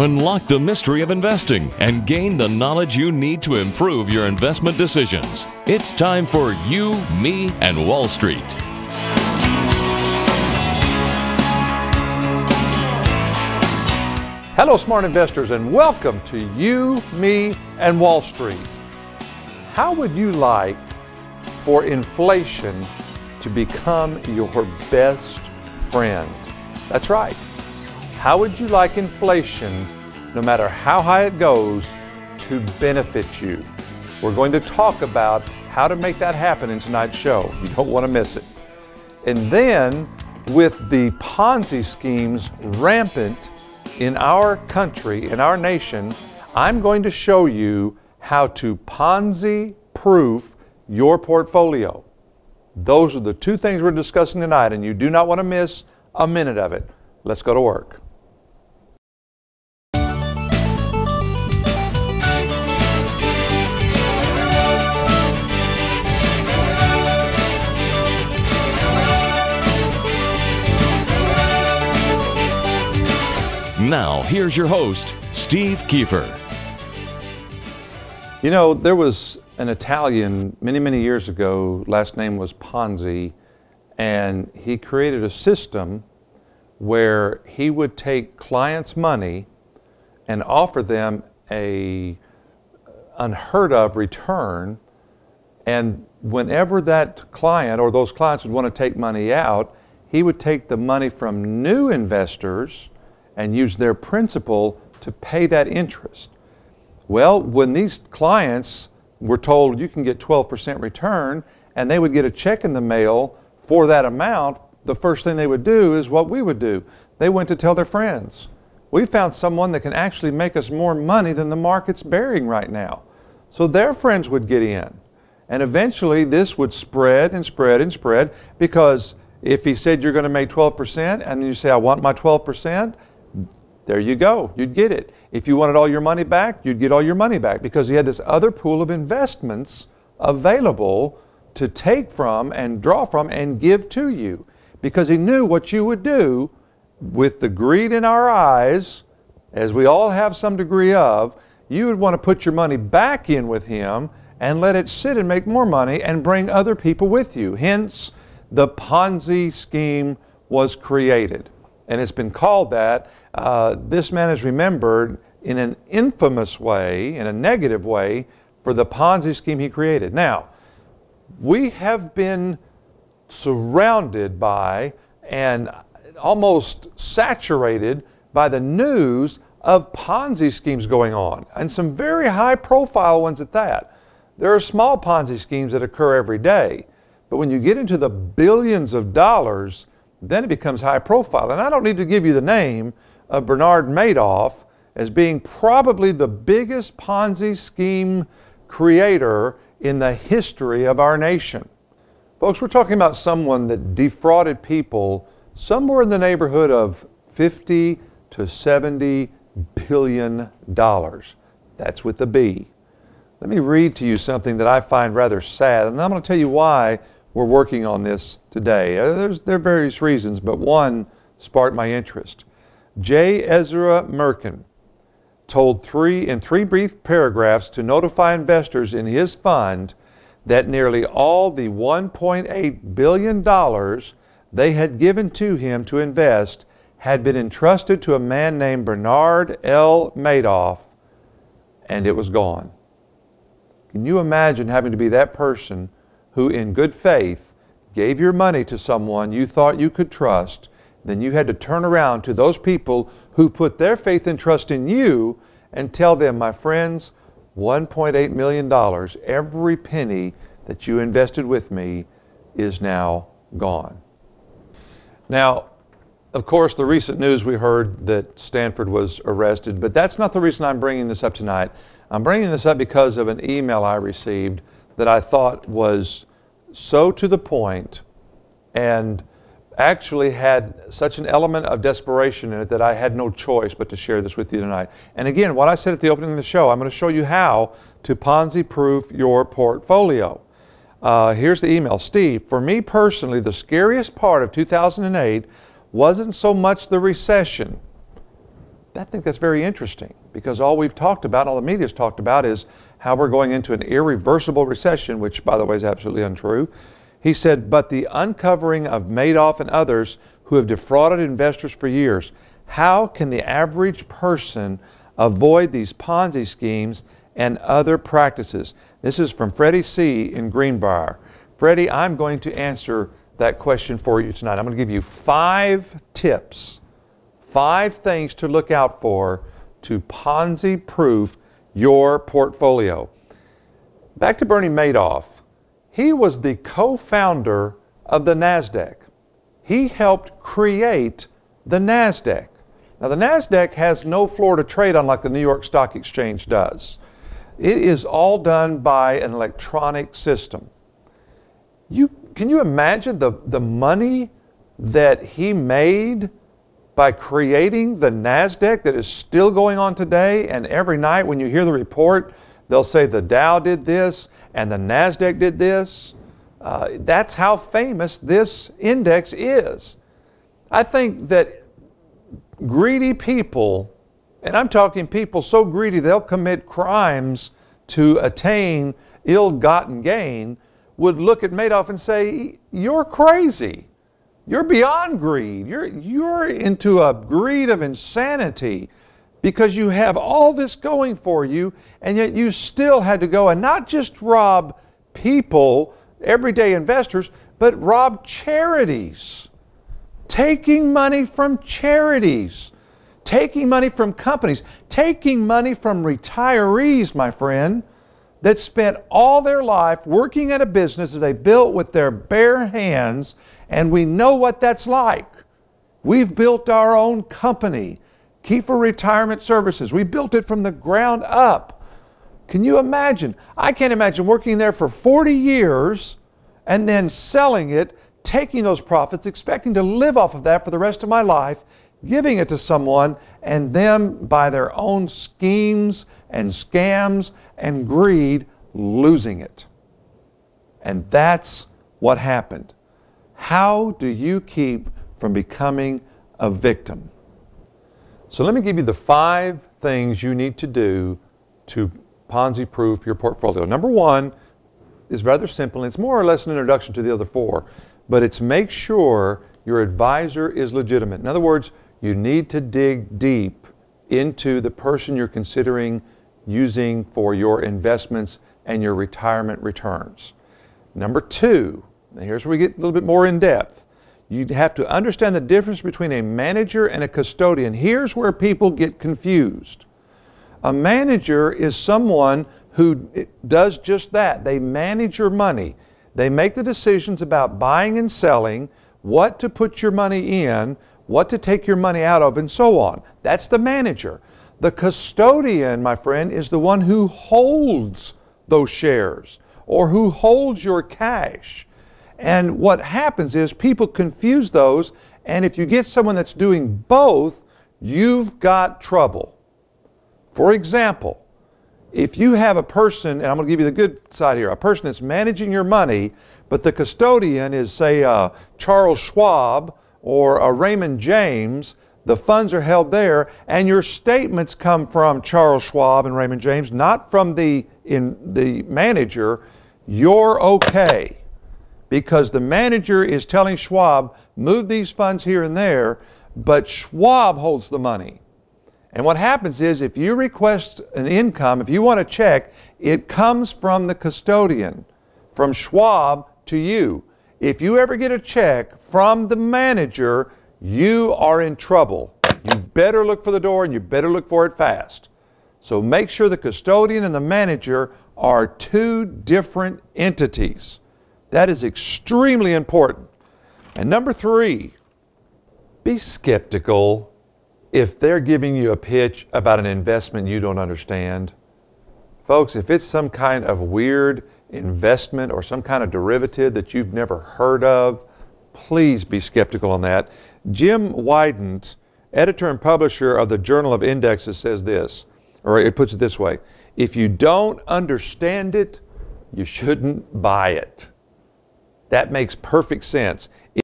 Unlock the mystery of investing and gain the knowledge you need to improve your investment decisions. It's time for You, Me, and Wall Street. Hello, smart investors, and welcome to You, Me, and Wall Street. How would you like for inflation to become your best friend? That's right. How would you like inflation, no matter how high it goes, to benefit you? We're going to talk about how to make that happen in tonight's show. You don't want to miss it. And then, with the Ponzi schemes rampant in our country, in our nation, I'm going to show you how to Ponzi proof your portfolio. Those are the two things we're discussing tonight, and you do not want to miss a minute of it. Let's go to work. Now, here's your host, Steve Kiefer. You know, there was an Italian many, many years ago, last name was Ponzi, and he created a system where he would take clients' money and offer them a unheard of return. And whenever that client or those clients would want to take money out, he would take the money from new investors and use their principal to pay that interest. Well, when these clients were told you can get 12% return and they would get a check in the mail for that amount, the first thing they would do is what we would do. They went to tell their friends. We found someone that can actually make us more money than the market's bearing right now. So their friends would get in. And eventually this would spread and spread and spread because if he said you're going to make 12% and then you say, I want my 12%, there you go. You'd get it. If you wanted all your money back, you'd get all your money back because he had this other pool of investments available to take from and draw from and give to you because he knew what you would do with the greed in our eyes, as we all have some degree of, you would want to put your money back in with him and let it sit and make more money and bring other people with you. Hence, the Ponzi scheme was created. And it's been called that uh, this man is remembered in an infamous way, in a negative way, for the Ponzi scheme he created. Now, we have been surrounded by and almost saturated by the news of Ponzi schemes going on, and some very high profile ones at that. There are small Ponzi schemes that occur every day, but when you get into the billions of dollars, then it becomes high profile. And I don't need to give you the name, of Bernard Madoff as being probably the biggest Ponzi scheme creator in the history of our nation. Folks, we're talking about someone that defrauded people somewhere in the neighborhood of 50 to 70 billion dollars. That's with a B. Let me read to you something that I find rather sad, and I'm going to tell you why we're working on this today. Uh, there's, there are various reasons, but one sparked my interest. J. Ezra Merkin told three in three brief paragraphs to notify investors in his fund that nearly all the $1.8 billion they had given to him to invest had been entrusted to a man named Bernard L. Madoff, and it was gone. Can you imagine having to be that person who, in good faith, gave your money to someone you thought you could trust then you had to turn around to those people who put their faith and trust in you and tell them, my friends, $1.8 million, every penny that you invested with me is now gone. Now, of course, the recent news we heard that Stanford was arrested, but that's not the reason I'm bringing this up tonight. I'm bringing this up because of an email I received that I thought was so to the point and actually had such an element of desperation in it that I had no choice but to share this with you tonight. And again, what I said at the opening of the show, I'm going to show you how to Ponzi proof your portfolio. Uh, here's the email Steve, for me personally, the scariest part of 2008 wasn't so much the recession. I think that's very interesting because all we've talked about, all the media's talked about, is how we're going into an irreversible recession, which, by the way, is absolutely untrue. He said, But the uncovering of Madoff and others who have defrauded investors for years, how can the average person avoid these Ponzi schemes and other practices? This is from Freddie C. in Greenbrier. Freddie, I'm going to answer that question for you tonight. I'm going to give you five tips, five things to look out for to Ponzi proof your portfolio. Back to Bernie Madoff. He was the co founder of the NASDAQ. He helped create the NASDAQ. Now, the NASDAQ has no floor to trade on like the New York Stock Exchange does. It is all done by an electronic system. You, can you imagine the, the money that he made by creating the NASDAQ that is still going on today? And every night when you hear the report, they'll say the Dow did this, and the NASDAQ did this. Uh, that's how famous this index is. I think that greedy people, and I'm talking people so greedy they'll commit crimes to attain ill gotten gain, would look at Madoff and say, You're crazy. You're beyond greed. You're, you're into a greed of insanity because you have all this going for you, and yet you still had to go and not just rob people, everyday investors, but rob charities. Taking money from charities, taking money from companies, taking money from retirees, my friend, that spent all their life working at a business that they built with their bare hands, and we know what that's like. We've built our own company Kiefer Retirement Services. We built it from the ground up. Can you imagine? I can't imagine working there for 40 years and then selling it, taking those profits, expecting to live off of that for the rest of my life, giving it to someone, and them by their own schemes and scams and greed losing it. And that's what happened. How do you keep from becoming a victim? So let me give you the five things you need to do to Ponzi proof your portfolio. Number one is rather simple, it's more or less an introduction to the other four, but it's make sure your advisor is legitimate. In other words, you need to dig deep into the person you're considering using for your investments and your retirement returns. Number two, here's where we get a little bit more in depth you have to understand the difference between a manager and a custodian. Here's where people get confused. A manager is someone who does just that. They manage your money. They make the decisions about buying and selling, what to put your money in, what to take your money out of, and so on. That's the manager. The custodian, my friend, is the one who holds those shares or who holds your cash and what happens is people confuse those, and if you get someone that's doing both, you've got trouble. For example, if you have a person, and I'm going to give you the good side here, a person that's managing your money, but the custodian is, say, uh, Charles Schwab or a uh, Raymond James, the funds are held there, and your statements come from Charles Schwab and Raymond James, not from the, in, the manager, you're okay because the manager is telling Schwab, move these funds here and there, but Schwab holds the money. And what happens is if you request an income, if you want a check, it comes from the custodian, from Schwab to you. If you ever get a check from the manager, you are in trouble. You better look for the door and you better look for it fast. So make sure the custodian and the manager are two different entities. That is extremely important. And number three, be skeptical if they're giving you a pitch about an investment you don't understand. Folks, if it's some kind of weird investment or some kind of derivative that you've never heard of, please be skeptical on that. Jim Wydant, editor and publisher of the Journal of Indexes, says this, or it puts it this way if you don't understand it, you shouldn't buy it. That makes perfect sense.